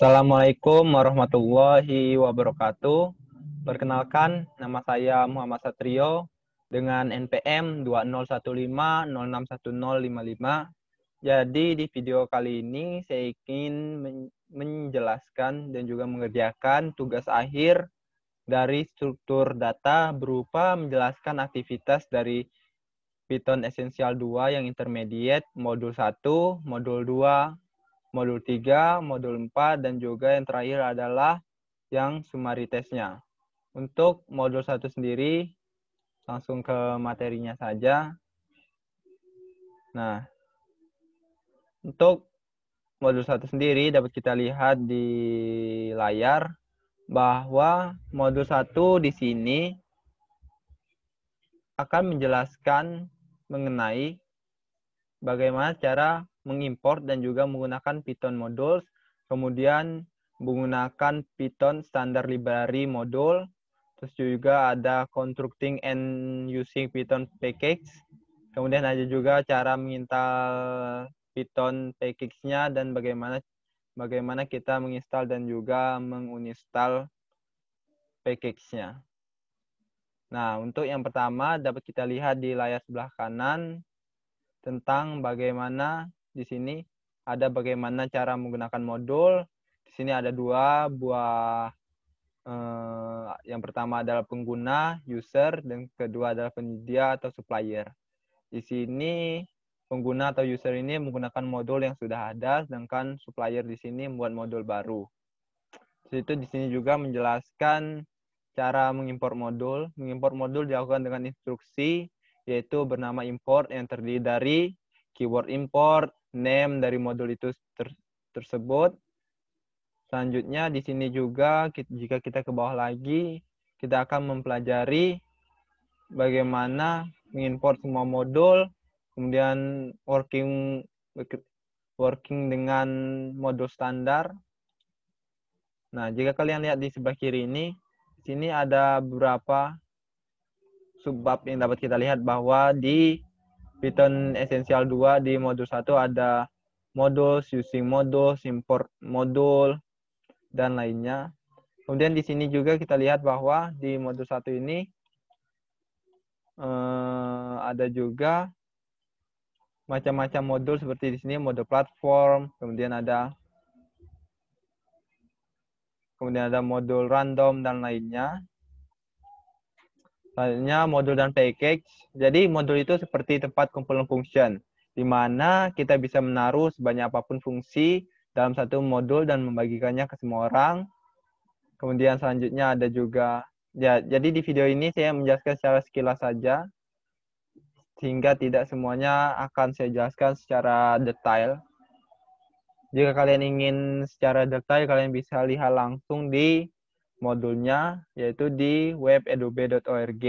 Assalamualaikum warahmatullahi wabarakatuh. Perkenalkan, nama saya Muhammad Satrio dengan NPM 2015061055. Jadi di video kali ini saya ingin menjelaskan dan juga mengerjakan tugas akhir dari struktur data berupa menjelaskan aktivitas dari Python Essential 2 yang intermediate, modul 1, modul 2, modul 3, modul 4, dan juga yang terakhir adalah yang summary testnya. Untuk modul 1 sendiri, langsung ke materinya saja. Nah, untuk modul 1 sendiri dapat kita lihat di layar bahwa modul 1 di sini akan menjelaskan mengenai bagaimana cara mengimpor dan juga menggunakan Python modules, kemudian menggunakan Python standar library modul, terus juga ada constructing and using Python package, kemudian ada juga cara menginstal Python package-nya dan bagaimana bagaimana kita menginstal dan juga menguninstall package-nya. Nah, untuk yang pertama dapat kita lihat di layar sebelah kanan tentang bagaimana di sini ada bagaimana cara menggunakan modul. Di sini ada dua buah eh, yang pertama adalah pengguna user dan kedua adalah penyedia atau supplier. Di sini pengguna atau user ini menggunakan modul yang sudah ada sedangkan supplier di sini membuat modul baru. itu di sini juga menjelaskan cara mengimpor modul. Mengimpor modul dilakukan dengan instruksi yaitu bernama import yang terdiri dari keyword import, name dari modul itu ter tersebut. Selanjutnya di sini juga kita, jika kita ke bawah lagi, kita akan mempelajari bagaimana mengimport semua modul, kemudian working working dengan modul standar. Nah, jika kalian lihat di sebelah kiri ini, di sini ada beberapa subbab yang dapat kita lihat bahwa di Python Essential 2 di modul 1 ada modul using modul import modul, dan lainnya. Kemudian di sini juga kita lihat bahwa di modul 1 ini eh, ada juga macam-macam modul seperti di sini modul platform, kemudian ada kemudian ada modul random dan lainnya. Selanjutnya modul dan package. Jadi modul itu seperti tempat kumpulan function, di mana kita bisa menaruh sebanyak apapun fungsi dalam satu modul dan membagikannya ke semua orang. Kemudian selanjutnya ada juga, ya, jadi di video ini saya menjelaskan secara sekilas saja, sehingga tidak semuanya akan saya jelaskan secara detail. Jika kalian ingin secara detail, kalian bisa lihat langsung di modulnya yaitu di web.edub.org.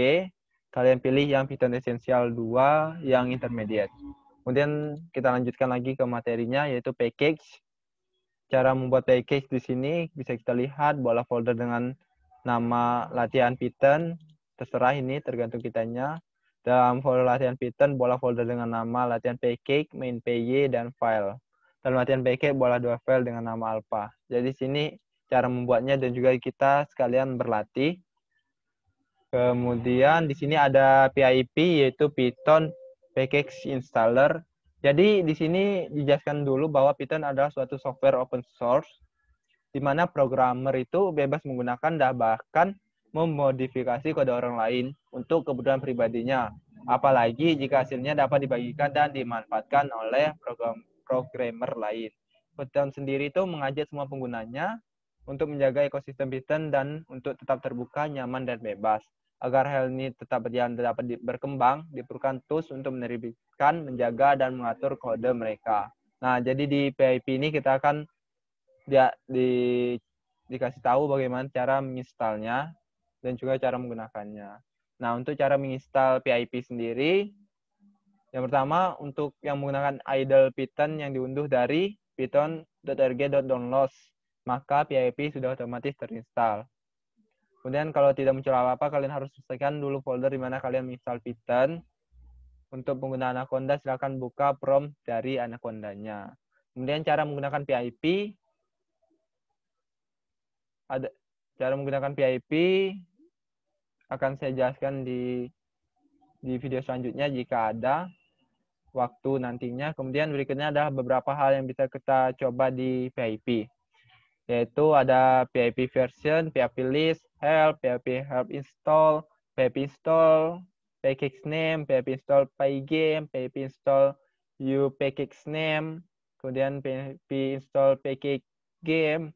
Kalian pilih yang Python Essential 2 yang intermediate. Kemudian kita lanjutkan lagi ke materinya yaitu package. Cara membuat package di sini bisa kita lihat bola folder dengan nama latihan Python. Terserah ini tergantung kitanya. Dalam folder latihan Python, bola folder dengan nama latihan package, main PY, dan file. Dalam latihan package, bola dua file dengan nama alpha. Jadi sini cara membuatnya dan juga kita sekalian berlatih. Kemudian di sini ada PIP yaitu Python Package Installer. Jadi di sini dijelaskan dulu bahwa Python adalah suatu software open source di mana programmer itu bebas menggunakan dan bahkan memodifikasi kode orang lain untuk kebutuhan pribadinya. Apalagi jika hasilnya dapat dibagikan dan dimanfaatkan oleh program programmer lain. Python sendiri itu mengajak semua penggunanya untuk menjaga ekosistem Python dan untuk tetap terbuka, nyaman, dan bebas. Agar hal ini tetap berjalan dan dapat berkembang, diperlukan tools untuk menerbitkan, menjaga, dan mengatur kode mereka. Nah, jadi di PIP ini kita akan dia di, dikasih tahu bagaimana cara menginstalnya dan juga cara menggunakannya. Nah, untuk cara menginstal PIP sendiri, yang pertama untuk yang menggunakan idle Python yang diunduh dari python.rg.downloads maka PIP sudah otomatis terinstall. Kemudian kalau tidak muncul apa-apa, kalian harus selesaikan dulu folder di mana kalian install Python. Untuk penggunaan Anaconda, silakan buka prompt dari Anacondanya. Kemudian cara menggunakan PIP, ada cara menggunakan PIP akan saya jelaskan di di video selanjutnya jika ada waktu nantinya. Kemudian berikutnya adalah beberapa hal yang bisa kita coba di PIP yaitu ada PIP version, PIP list, help, PIP help install, PIP install, package name, PIP install pygame, PIP install you package name, kemudian PIP install package game.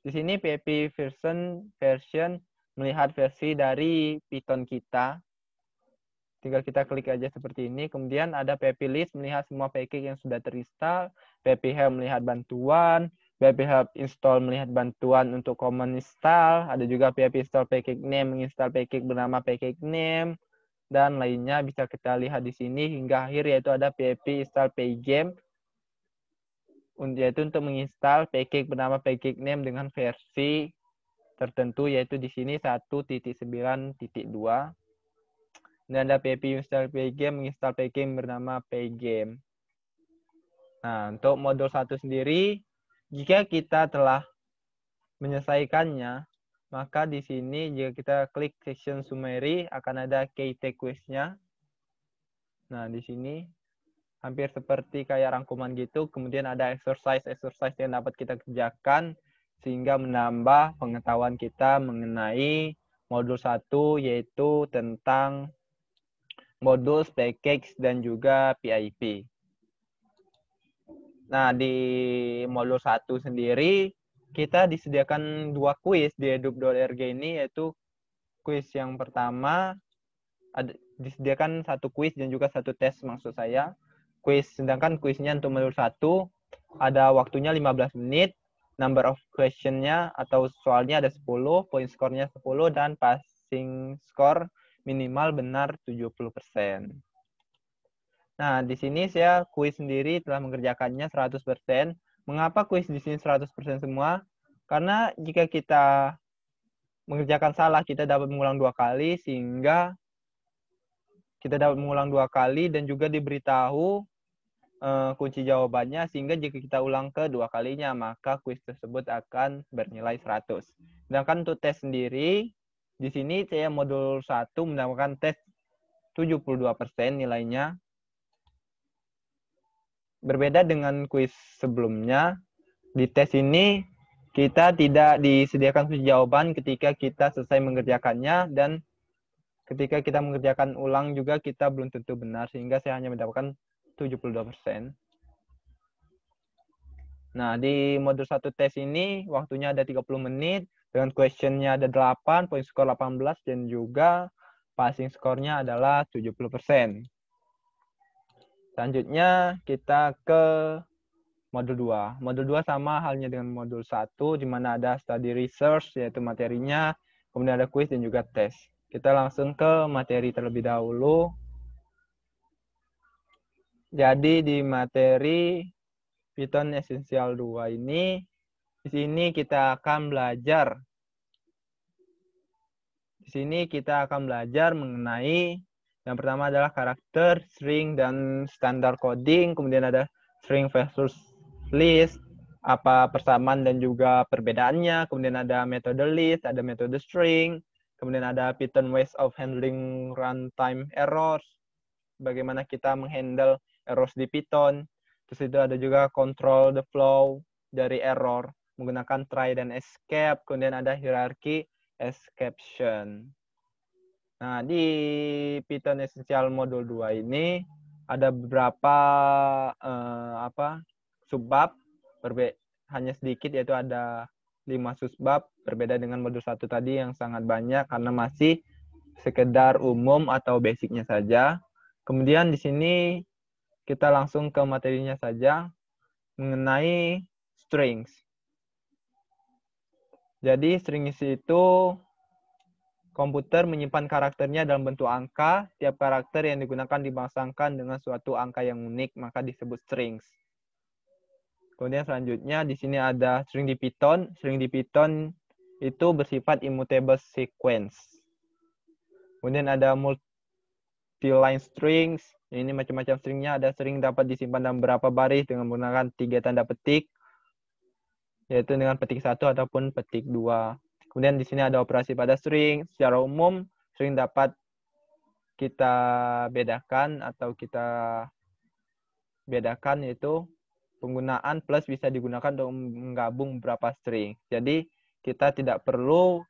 Di sini PIP version version melihat versi dari Python kita. Tinggal kita klik aja seperti ini. Kemudian ada PIP list melihat semua package yang sudah terinstall, PIP help melihat bantuan, pihak install melihat bantuan untuk common install, ada juga pihak install package name menginstal package bernama package name dan lainnya bisa kita lihat di sini hingga akhir yaitu ada PHP install pgame yaitu untuk menginstal package bernama package name dengan versi tertentu yaitu di sini 1.9.2 dan ada PHP install pgame menginstal package bernama pgame. Nah, untuk modul satu sendiri jika kita telah menyelesaikannya, maka di sini jika kita klik section summary akan ada key takeaways-nya. Nah, di sini hampir seperti kayak rangkuman gitu, kemudian ada exercise-exercise yang dapat kita kerjakan sehingga menambah pengetahuan kita mengenai modul 1 yaitu tentang modul package dan juga PIP. Nah, di modul 1 sendiri kita disediakan dua kuis di edup.org ini yaitu kuis yang pertama ada, disediakan satu kuis dan juga satu tes maksud saya. Kuis sedangkan kuisnya untuk modul 1 ada waktunya 15 menit, number of questionnya atau soalnya ada 10, poin skornya 10 dan passing score minimal benar 70%. Nah, di sini saya kuis sendiri telah mengerjakannya 100%. Mengapa kuis di sini 100% semua? Karena jika kita mengerjakan salah, kita dapat mengulang dua kali, sehingga kita dapat mengulang dua kali dan juga diberitahu uh, kunci jawabannya, sehingga jika kita ulang kedua kalinya, maka kuis tersebut akan bernilai 100. Sedangkan untuk tes sendiri, di sini saya modul 1 mendapatkan tes 72% nilainya, berbeda dengan kuis sebelumnya, di tes ini kita tidak disediakan kunci jawaban ketika kita selesai mengerjakannya dan ketika kita mengerjakan ulang juga kita belum tentu benar sehingga saya hanya mendapatkan 72%. Nah, di modul 1 tes ini waktunya ada 30 menit dengan questionnya ada 8, poin skor 18 dan juga passing skornya adalah 70%. Selanjutnya kita ke modul 2. Modul 2 sama halnya dengan modul 1 di mana ada study research yaitu materinya, kemudian ada quiz dan juga tes. Kita langsung ke materi terlebih dahulu. Jadi di materi Python Essential 2 ini di sini kita akan belajar di sini kita akan belajar mengenai yang pertama adalah karakter, string, dan standar coding. Kemudian ada string versus list, apa persamaan dan juga perbedaannya. Kemudian ada metode list, ada metode string. Kemudian ada python ways of handling runtime errors. Bagaimana kita menghandle errors di Python. Terus itu ada juga control the flow dari error menggunakan try dan escape. Kemudian ada hierarki escaption. Nah, di Python Essential Modul 2 ini ada beberapa eh, apa subbab berbe hanya sedikit yaitu ada lima subbab berbeda dengan modul satu tadi yang sangat banyak karena masih sekedar umum atau basicnya saja. Kemudian di sini kita langsung ke materinya saja mengenai strings. Jadi strings itu Komputer menyimpan karakternya dalam bentuk angka. Tiap karakter yang digunakan dipasangkan dengan suatu angka yang unik, maka disebut strings. Kemudian selanjutnya di sini ada string di Python. String di Python itu bersifat immutable sequence. Kemudian ada multi-line strings. Ini macam-macam stringnya. Ada string dapat disimpan dalam berapa baris dengan menggunakan tiga tanda petik, yaitu dengan petik satu ataupun petik dua. Kemudian di sini ada operasi pada string. Secara umum, string dapat kita bedakan atau kita bedakan itu penggunaan plus bisa digunakan untuk menggabung beberapa string. Jadi kita tidak perlu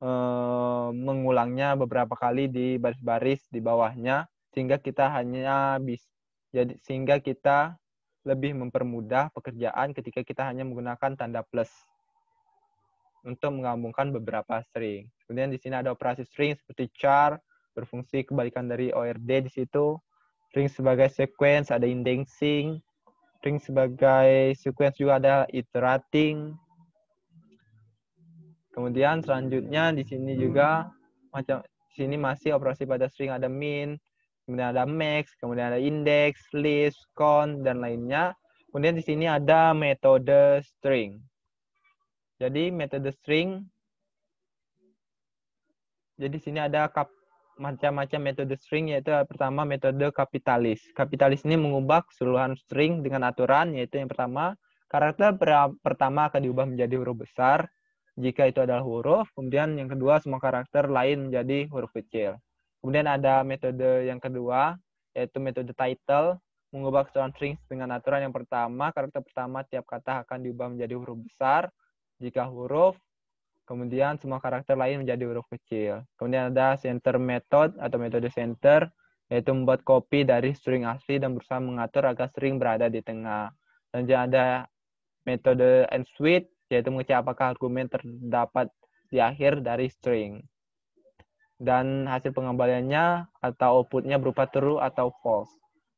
eh, mengulangnya beberapa kali di baris-baris di bawahnya sehingga kita hanya bis jadi sehingga kita lebih mempermudah pekerjaan ketika kita hanya menggunakan tanda plus untuk menggabungkan beberapa string. Kemudian di sini ada operasi string seperti char, berfungsi kebalikan dari ORD di situ. String sebagai sequence, ada indexing. String sebagai sequence juga ada iterating. Kemudian selanjutnya di sini juga macam di sini masih operasi pada string ada min, kemudian ada max, kemudian ada index, list, count dan lainnya. Kemudian di sini ada metode string. Jadi metode string jadi sini ada kap, macam-macam metode string yaitu pertama metode kapitalis. Kapitalis ini mengubah keseluruhan string dengan aturan yaitu yang pertama karakter pertama akan diubah menjadi huruf besar jika itu adalah huruf, kemudian yang kedua semua karakter lain menjadi huruf kecil. Kemudian ada metode yang kedua yaitu metode title mengubah keseluruhan string dengan aturan yang pertama karakter pertama tiap kata akan diubah menjadi huruf besar jika huruf, kemudian semua karakter lain menjadi huruf kecil. Kemudian ada center method atau metode center, yaitu membuat kopi dari string asli dan berusaha mengatur agar string berada di tengah. Dan ada metode end switch, yaitu mengecek apakah argumen terdapat di akhir dari string. Dan hasil pengembaliannya atau outputnya berupa true atau false.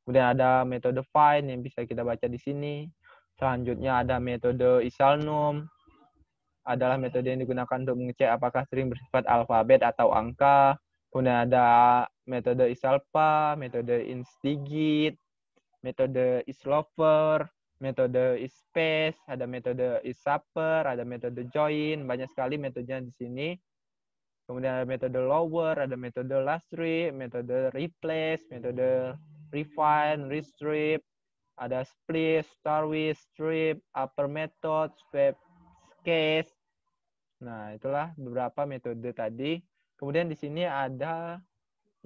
Kemudian ada metode find yang bisa kita baca di sini. Selanjutnya ada metode isalnum, adalah metode yang digunakan untuk mengecek apakah string bersifat alfabet atau angka. Kemudian ada metode isalpa, metode instigit, metode islover, metode ispace, ada metode isupper, ada metode join, banyak sekali metodenya di sini. Kemudian ada metode lower, ada metode last lastri, metode replace, metode refine, restrip, ada split, star with, strip, upper method, sweep, case, Nah, itulah beberapa metode tadi. Kemudian di sini ada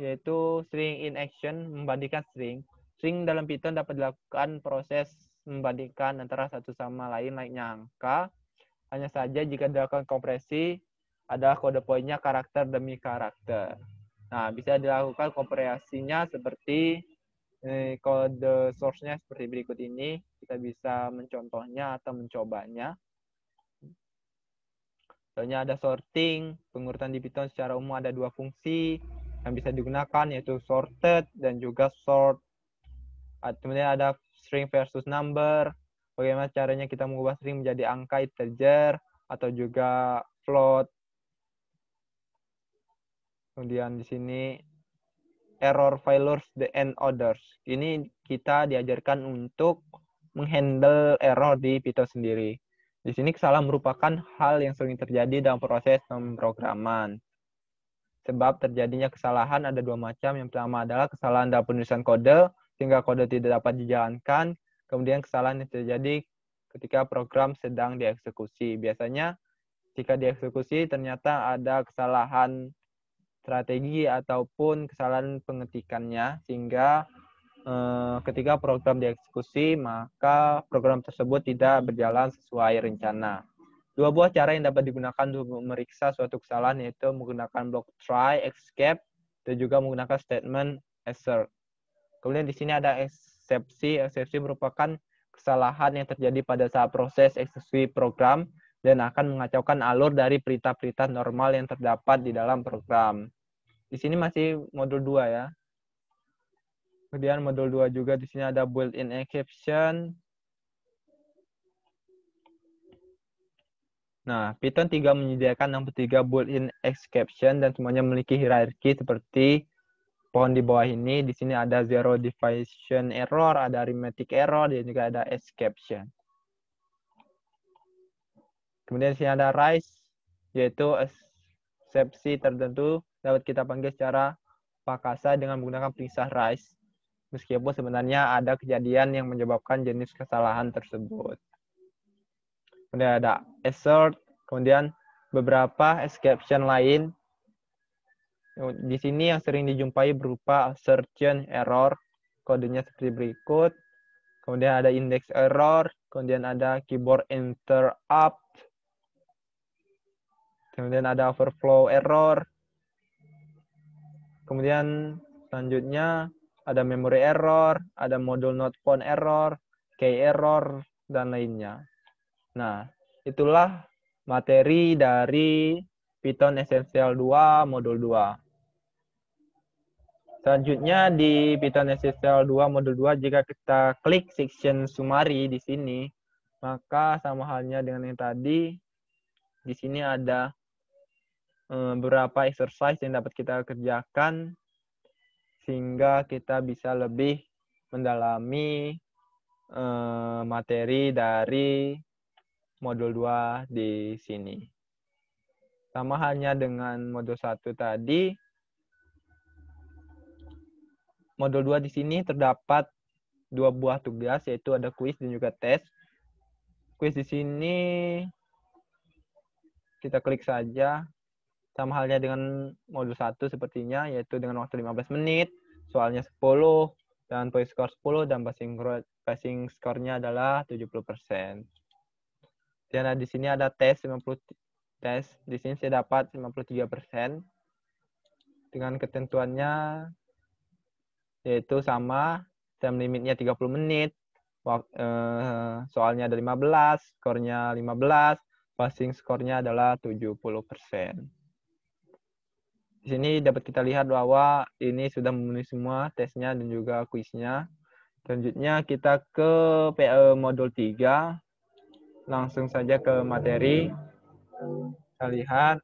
yaitu string in action membandingkan string. String dalam Python dapat dilakukan proses membandingkan antara satu sama lain naiknya angka. Hanya saja jika dilakukan kompresi adalah kode poinnya karakter demi karakter. Nah, bisa dilakukan kompresinya seperti eh, kode source-nya seperti berikut ini. Kita bisa mencontohnya atau mencobanya. Soalnya ada sorting, pengurutan di Python secara umum ada dua fungsi yang bisa digunakan yaitu sorted dan juga sort. Kemudian ada string versus number, bagaimana caranya kita mengubah string menjadi angka integer atau juga float. Kemudian di sini error failures end others. Ini kita diajarkan untuk menghandle error di Python sendiri. Di sini kesalahan merupakan hal yang sering terjadi dalam proses pemrograman. Sebab terjadinya kesalahan ada dua macam. Yang pertama adalah kesalahan dalam penulisan kode, sehingga kode tidak dapat dijalankan. Kemudian kesalahan yang terjadi ketika program sedang dieksekusi. Biasanya jika dieksekusi ternyata ada kesalahan strategi ataupun kesalahan pengetikannya, sehingga Eh, ketika program dieksekusi, maka program tersebut tidak berjalan sesuai rencana. Dua buah cara yang dapat digunakan untuk memeriksa suatu kesalahan yaitu menggunakan block try, escape, dan juga menggunakan statement assert. Kemudian di sini ada eksepsi. Eksepsi merupakan kesalahan yang terjadi pada saat proses eksekusi program dan akan mengacaukan alur dari perintah-perintah normal yang terdapat di dalam program. Di sini masih modul 2 ya. Kemudian modul 2 juga di sini ada built-in exception. Nah, Python 3 menyediakan 63 built-in exception dan semuanya memiliki hierarki seperti pohon di bawah ini. Di sini ada zero division error, ada arithmetic error, dan juga ada exception. Kemudian di sini ada rise, yaitu eksepsi tertentu dapat kita panggil secara pakasa dengan menggunakan perintah rise meskipun sebenarnya ada kejadian yang menyebabkan jenis kesalahan tersebut. Kemudian ada assert, kemudian beberapa exception lain. Di sini yang sering dijumpai berupa assertion error, kodenya seperti berikut. Kemudian ada index error, kemudian ada keyboard interrupt, kemudian ada overflow error. Kemudian selanjutnya ada memory error, ada modul not found error, key error, dan lainnya. Nah, itulah materi dari Python Essential 2 modul 2. Selanjutnya di Python Essential 2 modul 2 jika kita klik section summary di sini, maka sama halnya dengan yang tadi di sini ada eh, beberapa exercise yang dapat kita kerjakan sehingga kita bisa lebih mendalami eh, materi dari modul 2 di sini. Sama hanya dengan modul 1 tadi, modul 2 di sini terdapat dua buah tugas, yaitu ada kuis dan juga tes. Kuis di sini kita klik saja, sama halnya dengan modul 1 sepertinya, yaitu dengan waktu 15 menit, soalnya 10, dan point score 10, dan passing, passing skornya adalah 70%. Dan di sini ada tes 50 tes. Di sini saya dapat 53%. Dengan ketentuannya yaitu sama time limitnya 30 menit, eh, soalnya ada 15, skornya 15, passing skornya adalah 70 persen. Di sini dapat kita lihat bahwa ini sudah memenuhi semua tesnya dan juga kuisnya. Selanjutnya kita ke PE eh, modul 3. Langsung saja ke materi. Kita lihat.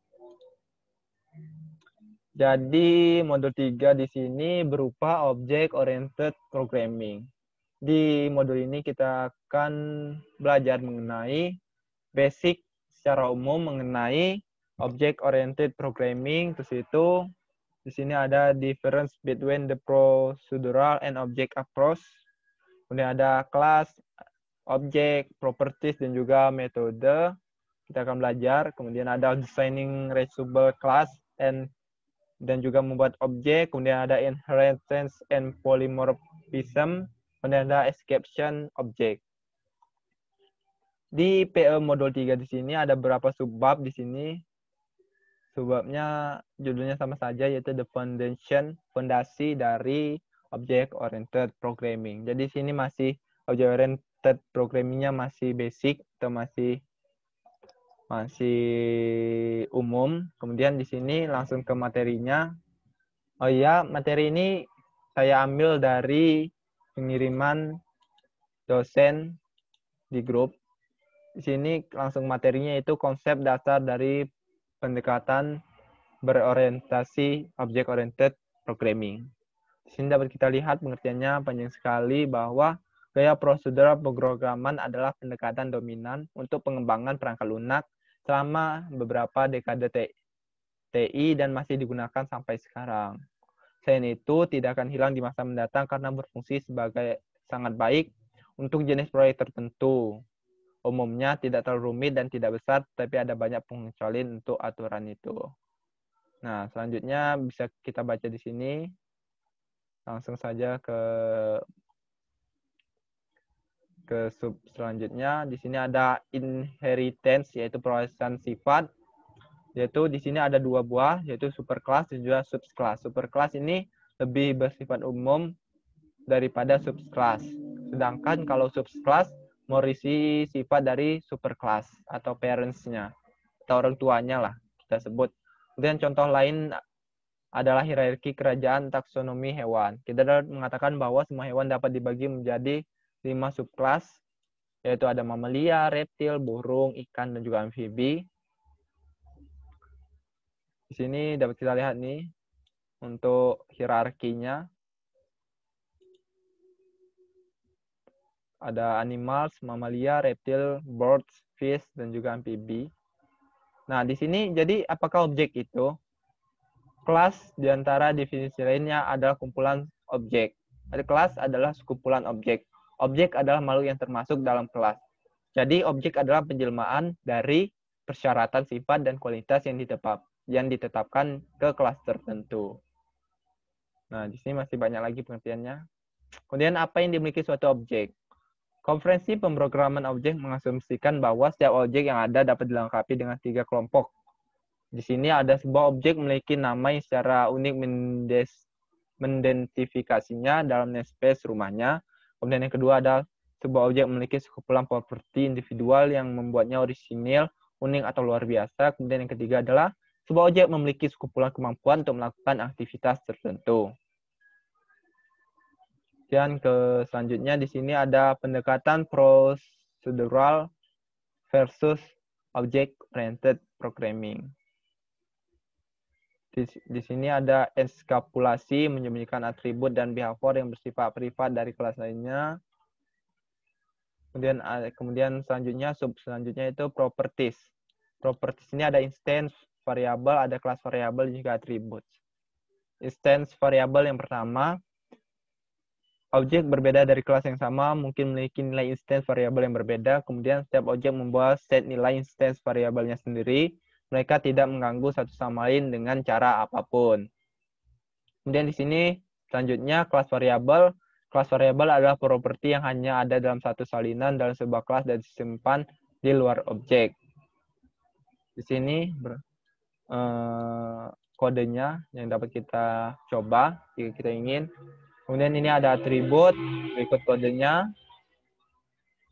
Jadi modul 3 di sini berupa object oriented programming. Di modul ini kita akan belajar mengenai basic secara umum mengenai object oriented programming terus itu di sini ada difference between the procedural and object approach kemudian ada class object properties dan juga metode kita akan belajar kemudian ada designing reusable class and dan juga membuat objek kemudian ada inheritance and polymorphism kemudian ada exception object di PE modul 3 di sini ada berapa subbab di sini Sebabnya judulnya sama saja yaitu The Foundation, fondasi dari Object Oriented Programming. Jadi sini masih Object Oriented Programmingnya masih basic atau masih masih umum. Kemudian di sini langsung ke materinya. Oh iya, materi ini saya ambil dari pengiriman dosen di grup. Di sini langsung materinya itu konsep dasar dari pendekatan berorientasi object oriented programming. Di sini dapat kita lihat pengertiannya panjang sekali bahwa gaya prosedural pemrograman adalah pendekatan dominan untuk pengembangan perangkat lunak selama beberapa dekade TI dan masih digunakan sampai sekarang. Selain itu, tidak akan hilang di masa mendatang karena berfungsi sebagai sangat baik untuk jenis proyek tertentu umumnya tidak terlalu rumit dan tidak besar, tapi ada banyak pengecualian untuk aturan itu. Nah, selanjutnya bisa kita baca di sini. Langsung saja ke ke sub selanjutnya. Di sini ada inheritance yaitu perwarisan sifat. Yaitu di sini ada dua buah yaitu superclass dan juga subclass. Superclass ini lebih bersifat umum daripada subclass. Sedangkan kalau subclass morisi sifat dari superclass atau parents-nya atau orang tuanya lah kita sebut. Kemudian contoh lain adalah hierarki kerajaan taksonomi hewan. Kita dapat mengatakan bahwa semua hewan dapat dibagi menjadi lima subclass yaitu ada mamalia, reptil, burung, ikan, dan juga amfibi. Di sini dapat kita lihat nih untuk hierarkinya. ada animals, mamalia, reptil, birds, fish, dan juga amphibi. Nah, di sini jadi apakah objek itu? Kelas di antara definisi lainnya adalah kumpulan objek. Ada kelas adalah sekumpulan objek. Objek adalah makhluk yang termasuk dalam kelas. Jadi, objek adalah penjelmaan dari persyaratan sifat dan kualitas yang ditetap yang ditetapkan ke kelas tertentu. Nah, di sini masih banyak lagi pengertiannya. Kemudian apa yang dimiliki suatu objek? Konferensi pemrograman objek mengasumsikan bahwa setiap objek yang ada dapat dilengkapi dengan tiga kelompok. Di sini ada sebuah objek memiliki nama yang secara unik mendentifikasinya dalam namespace rumahnya. Kemudian yang kedua adalah sebuah objek memiliki sekumpulan properti individual yang membuatnya orisinil, unik atau luar biasa. Kemudian yang ketiga adalah sebuah objek memiliki sekumpulan kemampuan untuk melakukan aktivitas tertentu. Kemudian ke selanjutnya di sini ada pendekatan prosedural versus object oriented programming. Di, di sini ada eskapulasi menyembunyikan atribut dan behavior yang bersifat privat dari kelas lainnya. Kemudian eh, kemudian selanjutnya sub selanjutnya itu properties. Properties ini ada instance variable, ada kelas variable juga atribut. Instance variable yang pertama objek berbeda dari kelas yang sama mungkin memiliki nilai instance variabel yang berbeda, kemudian setiap objek membawa set nilai instance variabelnya sendiri. Mereka tidak mengganggu satu sama lain dengan cara apapun. Kemudian di sini selanjutnya kelas variabel. Kelas variabel adalah properti yang hanya ada dalam satu salinan dalam sebuah kelas dan disimpan di luar objek. Di sini ber, eh, kodenya yang dapat kita coba jika kita ingin Kemudian ini ada atribut, berikut kodenya.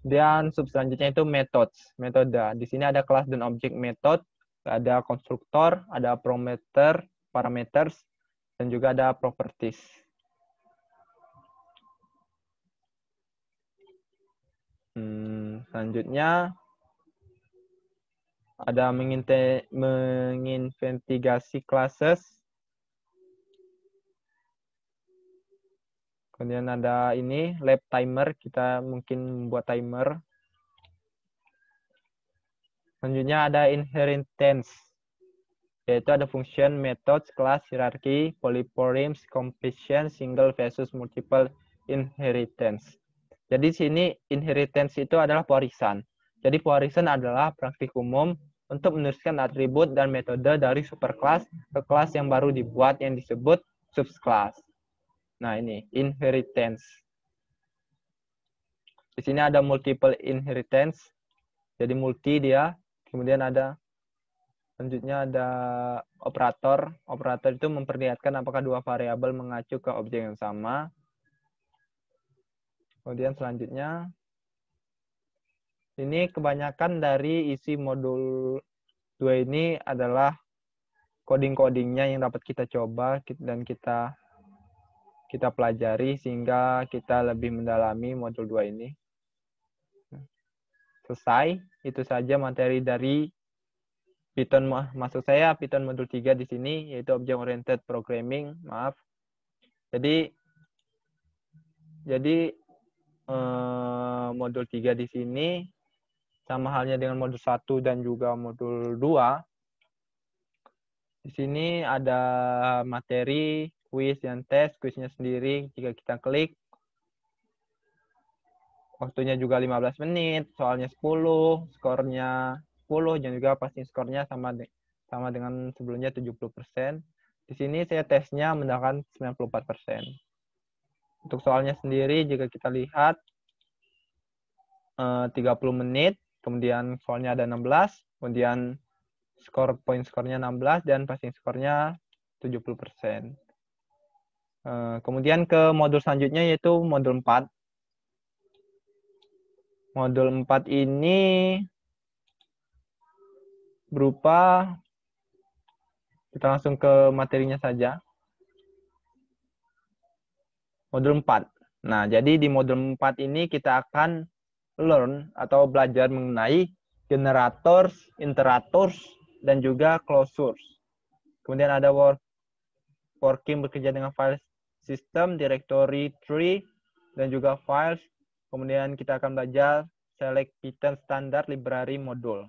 Dan sub selanjutnya itu methods, metode. Di sini ada kelas dan objek method, ada konstruktor, ada parameter, parameters, dan juga ada properties. Hmm, selanjutnya ada menginventigasi classes, Kemudian ada ini lab timer, kita mungkin membuat timer. Selanjutnya ada inheritance, yaitu ada function, method, class, hierarchy, polyporims, completion, single versus multiple inheritance. Jadi sini inheritance itu adalah pewarisan. Jadi pewarisan adalah praktik umum untuk meneruskan atribut dan metode dari superclass ke kelas yang baru dibuat yang disebut subclass. Nah, ini inheritance. Di sini ada multiple inheritance. Jadi multi dia, kemudian ada selanjutnya ada operator. Operator itu memperlihatkan apakah dua variabel mengacu ke objek yang sama. Kemudian selanjutnya ini kebanyakan dari isi modul 2 ini adalah coding-codingnya yang dapat kita coba dan kita kita pelajari sehingga kita lebih mendalami modul 2 ini. Selesai, itu saja materi dari Python maksud saya Python modul 3 di sini yaitu object oriented programming, maaf. Jadi jadi eh, modul 3 di sini sama halnya dengan modul 1 dan juga modul 2 di sini ada materi Quiz dan tes, quiznya sendiri jika kita klik. Waktunya juga 15 menit, soalnya 10, skornya 10 dan juga pasti skornya sama de sama dengan sebelumnya 70%. Di sini saya tesnya mendapatkan 94%. Untuk soalnya sendiri jika kita lihat 30 eh, menit, kemudian soalnya ada 16, kemudian skor poin skornya 16 dan passing skornya 70 persen. Eh, kemudian ke modul selanjutnya yaitu modul 4. Modul 4 ini berupa kita langsung ke materinya saja. Modul 4. Nah, jadi di modul 4 ini kita akan learn atau belajar mengenai generators, interators, dan juga closures. Kemudian ada work, working bekerja dengan file sistem, directory tree, dan juga files. Kemudian kita akan belajar select Python standar library modul.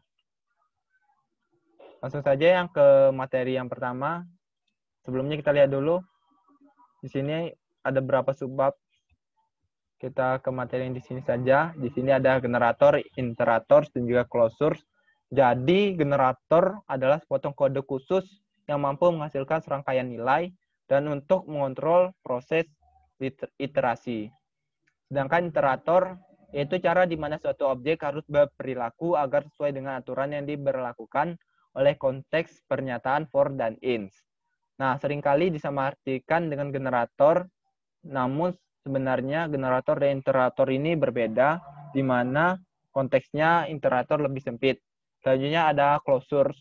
Langsung saja yang ke materi yang pertama. Sebelumnya kita lihat dulu. Di sini ada berapa subbab. Kita ke materi yang di sini saja. Di sini ada generator, interator, dan juga closures. Jadi, generator adalah sepotong kode khusus yang mampu menghasilkan serangkaian nilai dan untuk mengontrol proses iterasi. Sedangkan iterator yaitu cara di mana suatu objek harus berperilaku agar sesuai dengan aturan yang diberlakukan oleh konteks pernyataan for dan in. Nah, seringkali disamartikan dengan generator, namun sebenarnya generator dan iterator ini berbeda, di mana konteksnya iterator lebih sempit. Selanjutnya ada closures.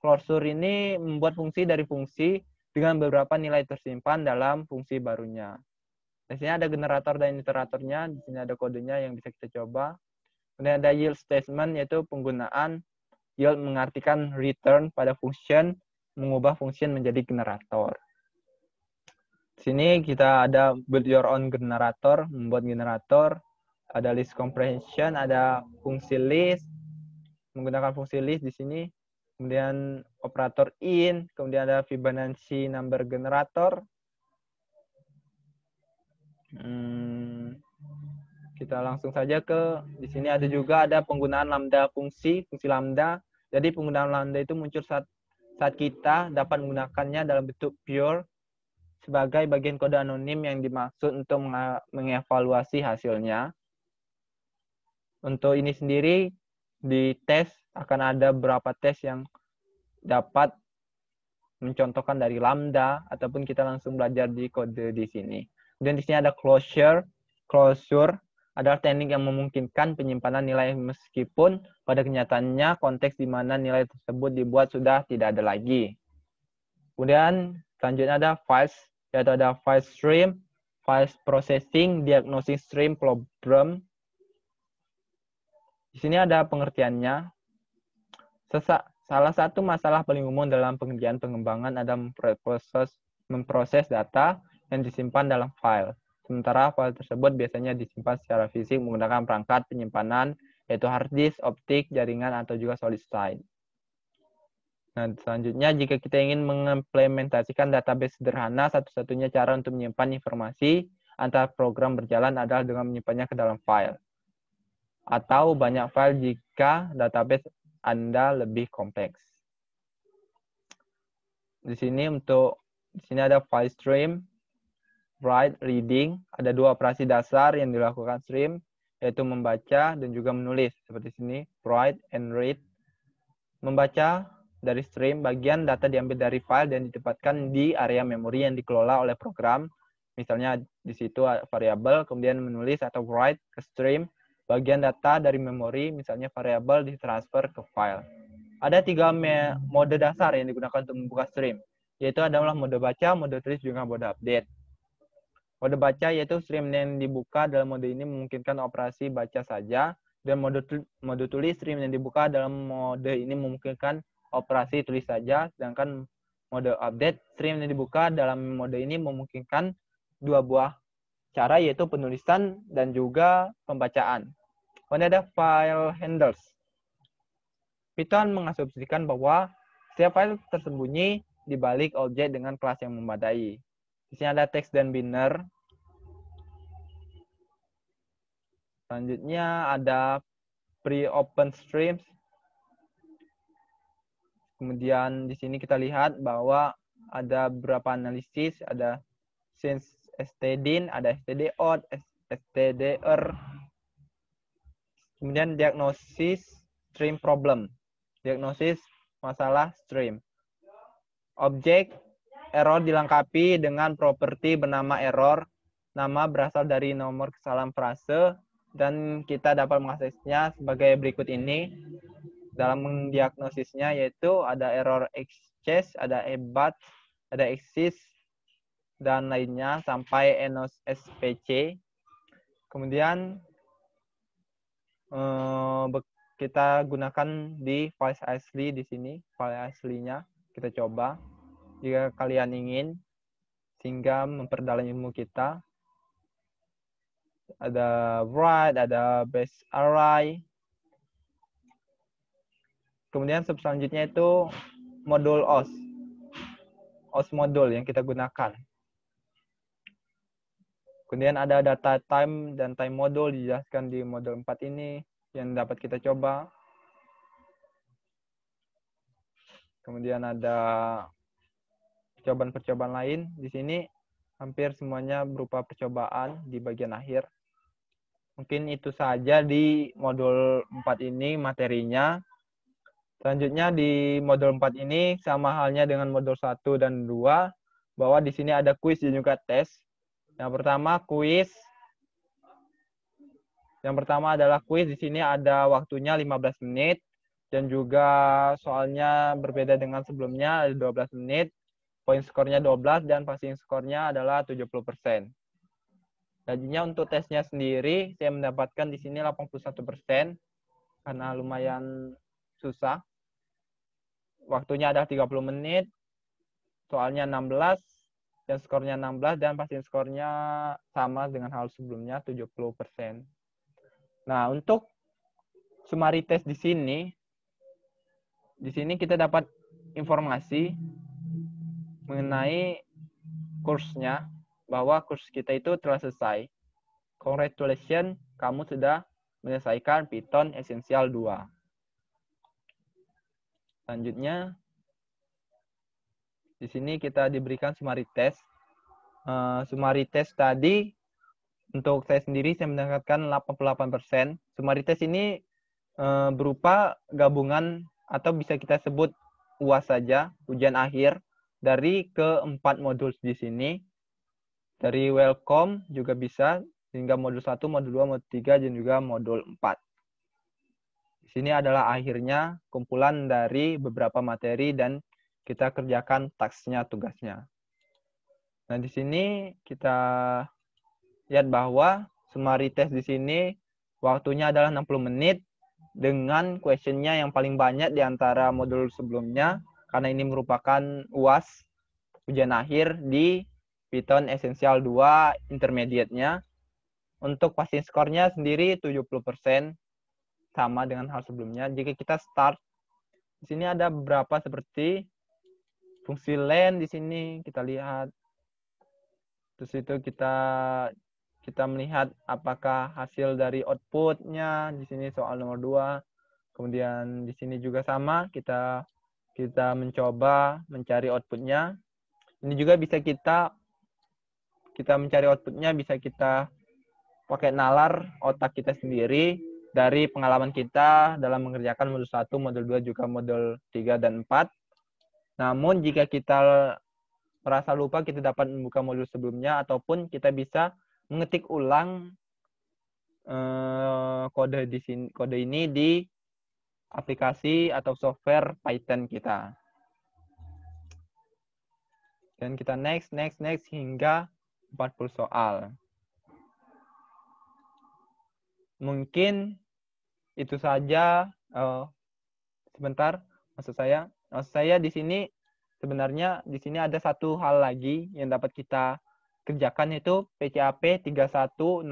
Closure ini membuat fungsi dari fungsi dengan beberapa nilai tersimpan dalam fungsi barunya. Di sini ada generator dan iteratornya, di sini ada kodenya yang bisa kita coba. Kemudian ada yield statement, yaitu penggunaan yield mengartikan return pada function, mengubah function menjadi generator. Di sini kita ada build your own generator, membuat generator, ada list comprehension, ada fungsi list, menggunakan fungsi list di sini, kemudian operator in, kemudian ada Fibonacci number generator. Hmm, kita langsung saja ke di sini ada juga ada penggunaan lambda fungsi, fungsi lambda. Jadi penggunaan lambda itu muncul saat saat kita dapat menggunakannya dalam bentuk pure sebagai bagian kode anonim yang dimaksud untuk mengevaluasi hasilnya. Untuk ini sendiri di tes akan ada berapa tes yang dapat mencontohkan dari lambda ataupun kita langsung belajar di kode di sini. Kemudian di sini ada closure. Closure adalah teknik yang memungkinkan penyimpanan nilai meskipun pada kenyataannya konteks di mana nilai tersebut dibuat sudah tidak ada lagi. Kemudian selanjutnya ada files, yaitu ada file stream, file processing, diagnosis stream problem. Di sini ada pengertiannya. Sesa salah satu masalah paling umum dalam pengerjaan pengembangan adalah memproses, memproses data yang disimpan dalam file. Sementara file tersebut biasanya disimpan secara fisik menggunakan perangkat penyimpanan yaitu hard disk, optik, jaringan, atau juga solid state. Nah, selanjutnya jika kita ingin mengimplementasikan database sederhana, satu-satunya cara untuk menyimpan informasi antar program berjalan adalah dengan menyimpannya ke dalam file. Atau banyak file jika database anda lebih kompleks. Di sini untuk di sini ada file stream, write, reading. Ada dua operasi dasar yang dilakukan stream, yaitu membaca dan juga menulis. Seperti sini, write and read. Membaca dari stream, bagian data diambil dari file dan ditempatkan di area memori yang dikelola oleh program. Misalnya di situ variabel, kemudian menulis atau write ke stream Bagian data dari memori, misalnya variabel, ditransfer ke file. Ada tiga mode dasar yang digunakan untuk membuka stream, yaitu adalah mode baca, mode tulis, juga mode update. Mode baca yaitu stream yang dibuka dalam mode ini memungkinkan operasi baca saja, dan mode, mode tulis stream yang dibuka dalam mode ini memungkinkan operasi tulis saja, sedangkan mode update stream yang dibuka dalam mode ini memungkinkan dua buah cara yaitu penulisan dan juga pembacaan. Kemudian ada file handles. Python mengasumsikan bahwa setiap file tersembunyi di balik objek dengan kelas yang memadai. Di sini ada text dan binner. Selanjutnya ada pre-open streams. Kemudian di sini kita lihat bahwa ada beberapa analisis, ada since stdin, ada stdout, stdr, Kemudian diagnosis stream problem. Diagnosis masalah stream. Objek error dilengkapi dengan properti bernama error. Nama berasal dari nomor kesalahan frase dan kita dapat mengaksesnya sebagai berikut ini. Dalam mendiagnosisnya yaitu ada error exchange, ada ebat, ada exist, dan lainnya sampai enos SPC. Kemudian Eh, kita gunakan di file asli di sini, file aslinya kita coba. Jika kalian ingin sehingga memperdalam ilmu kita, ada write, ada base array. Kemudian sub selanjutnya itu modul OS. OS modul yang kita gunakan. Kemudian ada data time dan time modul dijelaskan di modul 4 ini yang dapat kita coba. Kemudian ada percobaan-percobaan lain. Di sini hampir semuanya berupa percobaan di bagian akhir. Mungkin itu saja di modul 4 ini materinya. Selanjutnya di modul 4 ini sama halnya dengan modul 1 dan 2 bahwa di sini ada kuis dan juga tes yang pertama kuis. Yang pertama adalah kuis. Di sini ada waktunya 15 menit dan juga soalnya berbeda dengan sebelumnya 12 menit. Poin skornya 12 dan passing skornya adalah 70%. Jadinya untuk tesnya sendiri saya mendapatkan di sini 81% karena lumayan susah. Waktunya ada 30 menit, soalnya 16, dan skornya 16 dan pasien skornya sama dengan hal sebelumnya 70%. Nah, untuk summary test di sini di sini kita dapat informasi mengenai kursnya bahwa kurs kita itu telah selesai. Congratulations, kamu sudah menyelesaikan Python Essential 2. Selanjutnya, di sini kita diberikan summary test. Uh, eh, summary test tadi untuk saya sendiri saya mendapatkan 88%. Summary test ini uh, berupa gabungan atau bisa kita sebut UAS saja, ujian akhir dari keempat modul di sini. Dari welcome juga bisa hingga modul 1, modul 2, modul 3 dan juga modul 4. Di sini adalah akhirnya kumpulan dari beberapa materi dan kita kerjakan taksnya tugasnya. Nah, di sini kita lihat bahwa summary test di sini waktunya adalah 60 menit dengan questionnya yang paling banyak di antara modul sebelumnya karena ini merupakan UAS ujian akhir di Python Essential 2 intermediate-nya. Untuk passing skornya sendiri 70% sama dengan hal sebelumnya. Jika kita start di sini ada beberapa seperti fungsi len di sini kita lihat. Terus itu kita kita melihat apakah hasil dari outputnya di sini soal nomor dua, Kemudian di sini juga sama kita kita mencoba mencari outputnya. Ini juga bisa kita kita mencari outputnya bisa kita pakai nalar otak kita sendiri dari pengalaman kita dalam mengerjakan modul 1, modul 2, juga modul 3 dan 4 namun jika kita merasa lupa, kita dapat membuka modul sebelumnya ataupun kita bisa mengetik ulang eh, kode di sini kode ini di aplikasi atau software Python kita. Dan kita next, next, next hingga 40 soal. Mungkin itu saja. Eh, sebentar, maksud saya Maksud oh, saya di sini sebenarnya di sini ada satu hal lagi yang dapat kita kerjakan yaitu PCAP 3103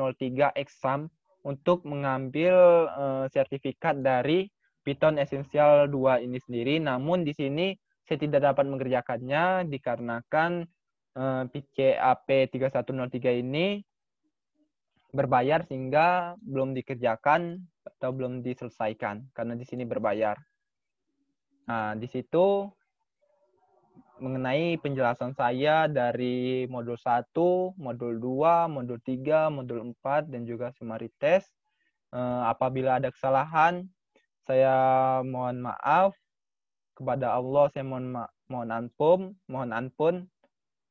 exam untuk mengambil eh, sertifikat dari Python Essential 2 ini sendiri. Namun di sini saya tidak dapat mengerjakannya dikarenakan uh, PCAP 3103 ini berbayar sehingga belum dikerjakan atau belum diselesaikan karena di sini berbayar. Nah, di situ mengenai penjelasan saya dari modul 1, modul 2, modul 3, modul 4, dan juga summary test. Eh, apabila ada kesalahan, saya mohon maaf. Kepada Allah, saya mohon, mohon ampun. Mohon ampun.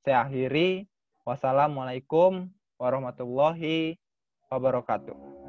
Saya akhiri. Wassalamualaikum warahmatullahi wabarakatuh.